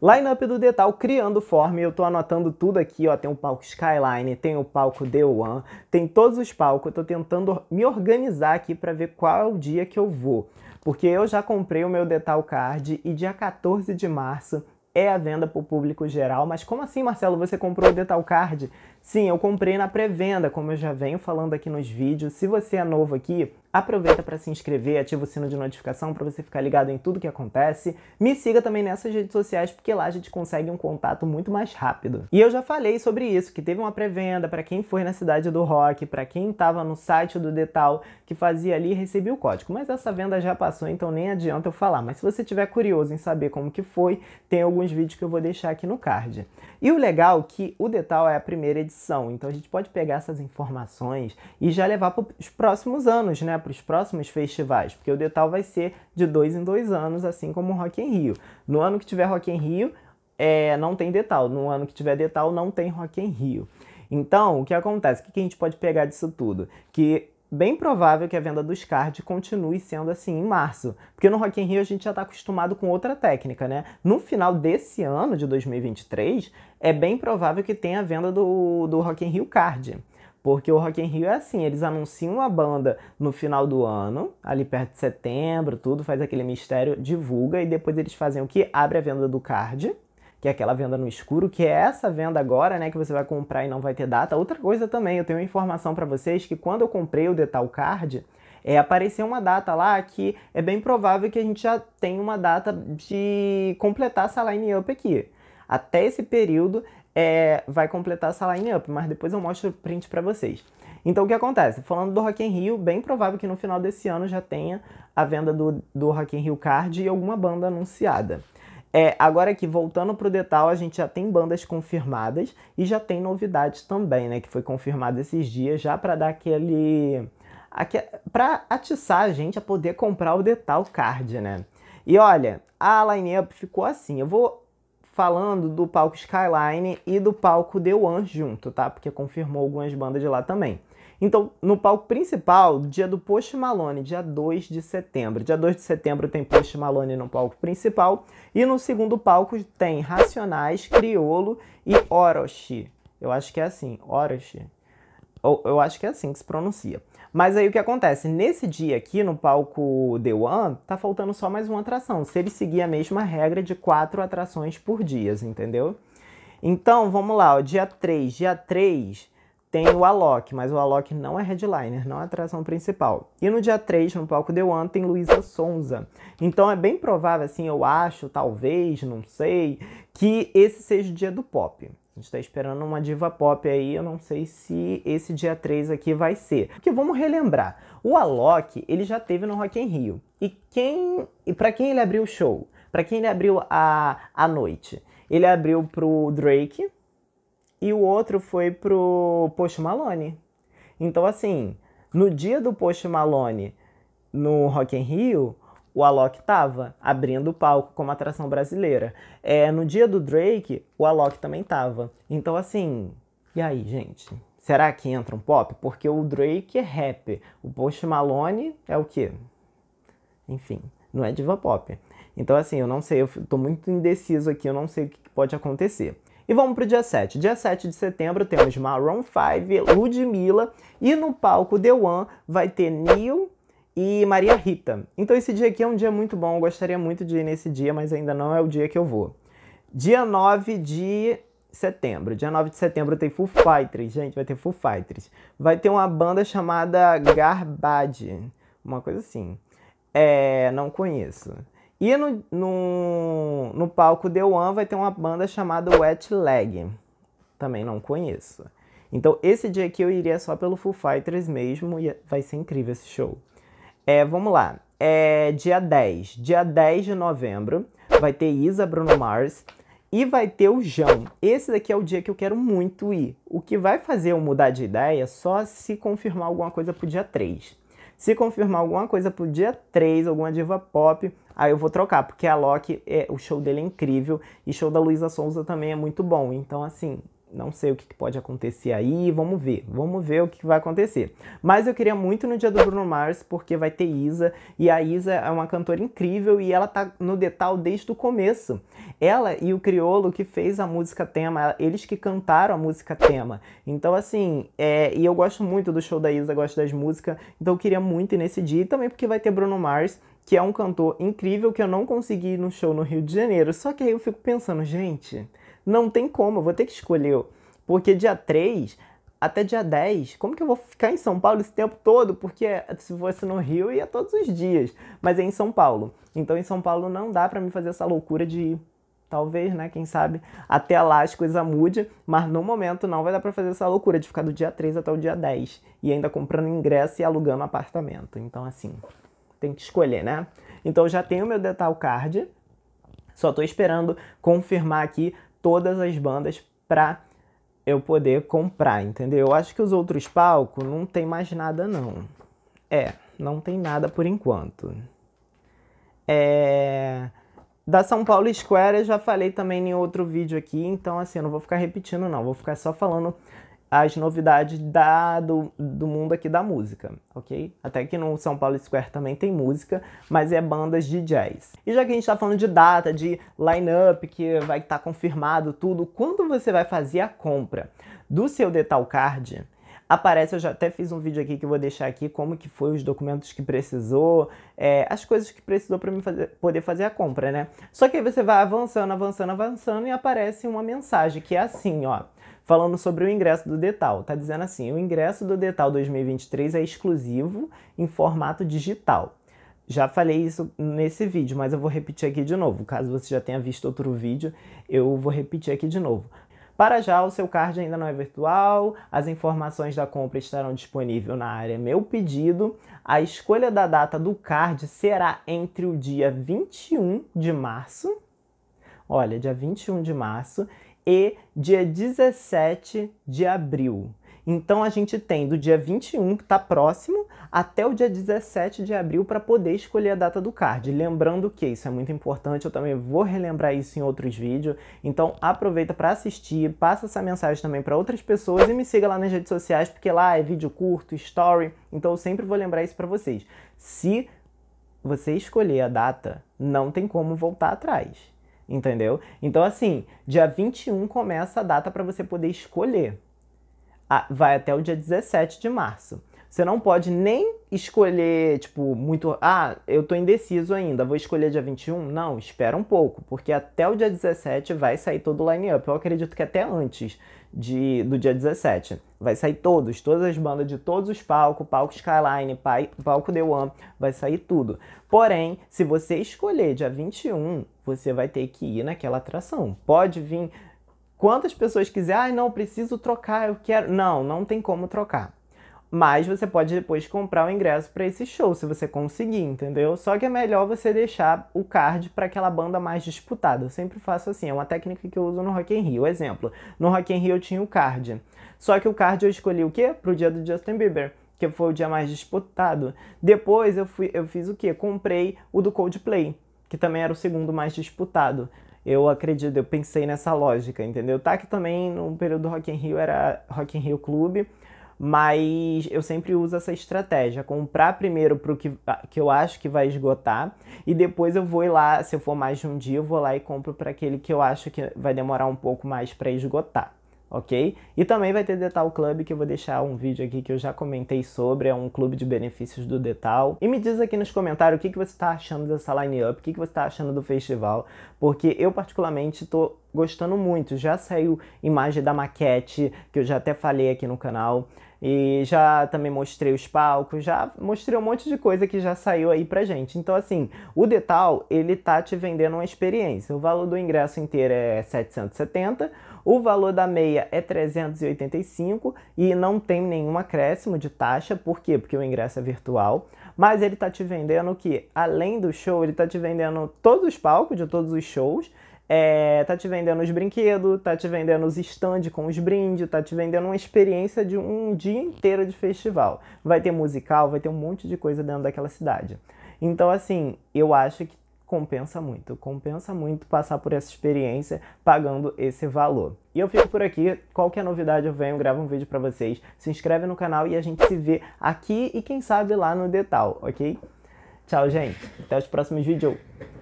Lineup do Detal criando forma, eu tô anotando tudo aqui, ó, tem o palco Skyline, tem o palco The One, tem todos os palcos, eu tô tentando me organizar aqui para ver qual é o dia que eu vou. Porque eu já comprei o meu Detal Card e dia 14 de março é a venda para o público geral. Mas como assim, Marcelo, você comprou o Detal Card? Sim, eu comprei na pré-venda, como eu já venho falando aqui nos vídeos. Se você é novo aqui, Aproveita para se inscrever, ativa o sino de notificação para você ficar ligado em tudo que acontece. Me siga também nessas redes sociais, porque lá a gente consegue um contato muito mais rápido. E eu já falei sobre isso, que teve uma pré-venda para quem foi na cidade do rock, para quem estava no site do Detal, que fazia ali e recebia o código. Mas essa venda já passou, então nem adianta eu falar. Mas se você tiver curioso em saber como que foi, tem alguns vídeos que eu vou deixar aqui no card. E o legal é que o Detal é a primeira edição, então a gente pode pegar essas informações e já levar para os próximos anos, né? para os próximos festivais, porque o Detal vai ser de dois em dois anos, assim como o Rock in Rio. No ano que tiver Rock in Rio, é, não tem Detal. No ano que tiver Detal, não tem Rock in Rio. Então, o que acontece? O que a gente pode pegar disso tudo? Que bem provável que a venda dos cards continue sendo assim em março, porque no Rock in Rio a gente já está acostumado com outra técnica, né? No final desse ano de 2023, é bem provável que tenha a venda do, do Rock in Rio Card. Porque o Rock in Rio é assim, eles anunciam uma banda no final do ano, ali perto de setembro, tudo, faz aquele mistério, divulga e depois eles fazem o que? Abre a venda do card, que é aquela venda no escuro, que é essa venda agora, né, que você vai comprar e não vai ter data. Outra coisa também, eu tenho uma informação para vocês que quando eu comprei o Detal Card, é, apareceu uma data lá que é bem provável que a gente já tenha uma data de completar essa line up aqui. Até esse período, é, vai completar essa line-up, mas depois eu mostro o print para vocês. Então o que acontece? Falando do Rock in Rio, bem provável que no final desse ano já tenha a venda do, do Rock in Rio Card e alguma banda anunciada. É, agora aqui, voltando pro detalhe, a gente já tem bandas confirmadas e já tem novidades também, né? Que foi confirmada esses dias, já para dar aquele... aquele para atiçar a gente a poder comprar o Detal Card, né? E olha, a lineup ficou assim. Eu vou falando do palco Skyline e do palco The One junto, tá? Porque confirmou algumas bandas de lá também. Então, no palco principal, dia do Post Malone, dia 2 de setembro. Dia 2 de setembro tem Post Malone no palco principal. E no segundo palco tem Racionais, Criolo e Orochi. Eu acho que é assim, Orochi. Eu, eu acho que é assim que se pronuncia. Mas aí o que acontece? Nesse dia aqui, no palco The One, tá faltando só mais uma atração. Se ele seguir a mesma regra de quatro atrações por dia, entendeu? Então, vamos lá, ó, dia 3. Dia 3 tem o Alok, mas o Alok não é headliner, não é atração principal. E no dia 3, no palco The One, tem Luísa Sonza. Então é bem provável, assim, eu acho, talvez, não sei, que esse seja o dia do pop. A gente tá esperando uma diva pop aí, eu não sei se esse dia 3 aqui vai ser. Porque vamos relembrar, o Alok, ele já teve no Rock in Rio. E quem, e para quem ele abriu o show? Para quem ele abriu a, a noite? Ele abriu pro Drake e o outro foi pro Post Malone. Então assim, no dia do Post Malone no Rock in Rio, o Alok tava, abrindo o palco como atração brasileira. É, no dia do Drake, o Alok também tava. Então, assim, e aí, gente? Será que entra um pop? Porque o Drake é rap, o Post Malone é o quê? Enfim, não é diva pop. Então, assim, eu não sei, eu tô muito indeciso aqui, eu não sei o que pode acontecer. E vamos pro dia 7. Dia 7 de setembro temos Maroon 5, Ludmilla e no palco The One vai ter Neil, e Maria Rita. Então esse dia aqui é um dia muito bom, eu gostaria muito de ir nesse dia, mas ainda não é o dia que eu vou. Dia 9 de setembro. Dia 9 de setembro tem Full Fighters, gente, vai ter Full Fighters. Vai ter uma banda chamada Garbage, uma coisa assim. É, não conheço. E no, no, no palco The One vai ter uma banda chamada Wet Leg. Também não conheço. Então esse dia aqui eu iria só pelo Full Fighters mesmo e vai ser incrível esse show. É, vamos lá. É dia 10. Dia 10 de novembro vai ter Isa Bruno Mars e vai ter o Jão. Esse daqui é o dia que eu quero muito ir. O que vai fazer eu mudar de ideia é só se confirmar alguma coisa pro dia 3. Se confirmar alguma coisa pro dia 3, alguma diva pop, aí eu vou trocar, porque a Loki, é, o show dele é incrível e show da Luísa Sonza também é muito bom. Então, assim, não sei o que pode acontecer aí, vamos ver, vamos ver o que vai acontecer. Mas eu queria muito no dia do Bruno Mars, porque vai ter Isa, e a Isa é uma cantora incrível e ela tá no detal desde o começo. Ela e o Criolo que fez a música tema, eles que cantaram a música tema. Então, assim, é, e eu gosto muito do show da Isa, gosto das músicas, então eu queria muito ir nesse dia, e também porque vai ter Bruno Mars, que é um cantor incrível que eu não consegui ir no show no Rio de Janeiro. Só que aí eu fico pensando, gente não tem como, eu vou ter que escolher. Porque dia 3 até dia 10, como que eu vou ficar em São Paulo esse tempo todo? Porque se fosse no Rio, ia todos os dias. Mas é em São Paulo. Então em São Paulo não dá para me fazer essa loucura de ir. Talvez, né? Quem sabe até lá as coisas mude, mas no momento não vai dar para fazer essa loucura de ficar do dia 3 até o dia 10 e ainda comprando ingresso e alugando apartamento. Então, assim, tem que escolher, né? Então, já tenho meu detalhe card, só estou esperando confirmar aqui todas as bandas pra eu poder comprar, entendeu? Eu acho que os outros palcos não tem mais nada não. É, não tem nada por enquanto. É... Da São Paulo Square eu já falei também em outro vídeo aqui, então assim, eu não vou ficar repetindo não, vou ficar só falando as novidades da, do, do mundo aqui da música, ok? Até que no São Paulo Square também tem música, mas é bandas de jazz. E já que a gente está falando de data, de line-up, que vai estar tá confirmado tudo, quando você vai fazer a compra do seu Detal Card, aparece, eu já até fiz um vídeo aqui que eu vou deixar aqui, como que foi os documentos que precisou, é, as coisas que precisou para poder fazer a compra, né? Só que aí você vai avançando, avançando, avançando e aparece uma mensagem que é assim, ó falando sobre o ingresso do Detal. Tá dizendo assim: o ingresso do Detal 2023 é exclusivo em formato digital. Já falei isso nesse vídeo, mas eu vou repetir aqui de novo. Caso você já tenha visto outro vídeo, eu vou repetir aqui de novo. Para já, o seu card ainda não é virtual, as informações da compra estarão disponíveis na área Meu Pedido. A escolha da data do card será entre o dia 21 de março, olha, dia 21 de março, e dia 17 de abril. Então a gente tem do dia 21, que está próximo, até o dia 17 de abril para poder escolher a data do card. Lembrando que isso é muito importante, eu também vou relembrar isso em outros vídeos. Então aproveita para assistir, passa essa mensagem também para outras pessoas e me siga lá nas redes sociais, porque lá é vídeo curto, story, então eu sempre vou lembrar isso para vocês. Se você escolher a data, não tem como voltar atrás entendeu? Então, assim, dia 21 começa a data para você poder escolher. Ah, vai até o dia 17 de março. Você não pode nem escolher, tipo, muito. Ah, eu tô indeciso ainda, vou escolher dia 21? Não, espera um pouco, porque até o dia 17 vai sair todo o line-up. Eu acredito que até antes de, do dia 17. Vai sair todos, todas as bandas de todos os palcos, palco Skyline, palco The One, vai sair tudo. Porém, se você escolher dia 21, você vai ter que ir naquela atração. Pode vir quantas pessoas quiser, ah, não, preciso trocar, eu quero. Não, não tem como trocar mas você pode depois comprar o ingresso para esse show se você conseguir, entendeu? Só que é melhor você deixar o card para aquela banda mais disputada. Eu sempre faço assim, é uma técnica que eu uso no Rock in Rio. Exemplo, no Rock in Rio eu tinha o card. Só que o card eu escolhi o quê? Pro dia do Justin Bieber que foi o dia mais disputado. Depois eu fui, eu fiz o quê? Comprei o do Coldplay, que também era o segundo mais disputado. Eu acredito, eu pensei nessa lógica, entendeu? Tá que também no período do Rock in Rio era Rock in Rio Clube, mas eu sempre uso essa estratégia, comprar primeiro para o que, ah, que eu acho que vai esgotar e depois eu vou lá, se eu for mais de um dia, eu vou lá e compro para aquele que eu acho que vai demorar um pouco mais para esgotar ok? E também vai ter Detal Club, que eu vou deixar um vídeo aqui que eu já comentei sobre, é um clube de benefícios do Detal. E me diz aqui nos comentários o que, que você está achando dessa line-up, o que, que você está achando do festival, porque eu particularmente estou gostando muito. Já saiu imagem da maquete, que eu já até falei aqui no canal, e já também mostrei os palcos, já mostrei um monte de coisa que já saiu aí pra gente. Então, assim, o Detal, ele tá te vendendo uma experiência. O valor do ingresso inteiro é 770, o valor da meia é 385 e não tem nenhum acréscimo de taxa, por quê? Porque o ingresso é virtual, mas ele está te vendendo que, além do show, ele está te vendendo todos os palcos de todos os shows, é, tá te vendendo os brinquedos, tá te vendendo os stand com os brindes, tá te vendendo uma experiência de um dia inteiro de festival. Vai ter musical, vai ter um monte de coisa dentro daquela cidade. Então, assim, eu acho que compensa muito. Compensa muito passar por essa experiência pagando esse valor. E eu fico por aqui. Qualquer novidade eu venho, gravo um vídeo para vocês. Se inscreve no canal e a gente se vê aqui e quem sabe lá no Detal, ok? Tchau, gente. Até os próximos vídeos.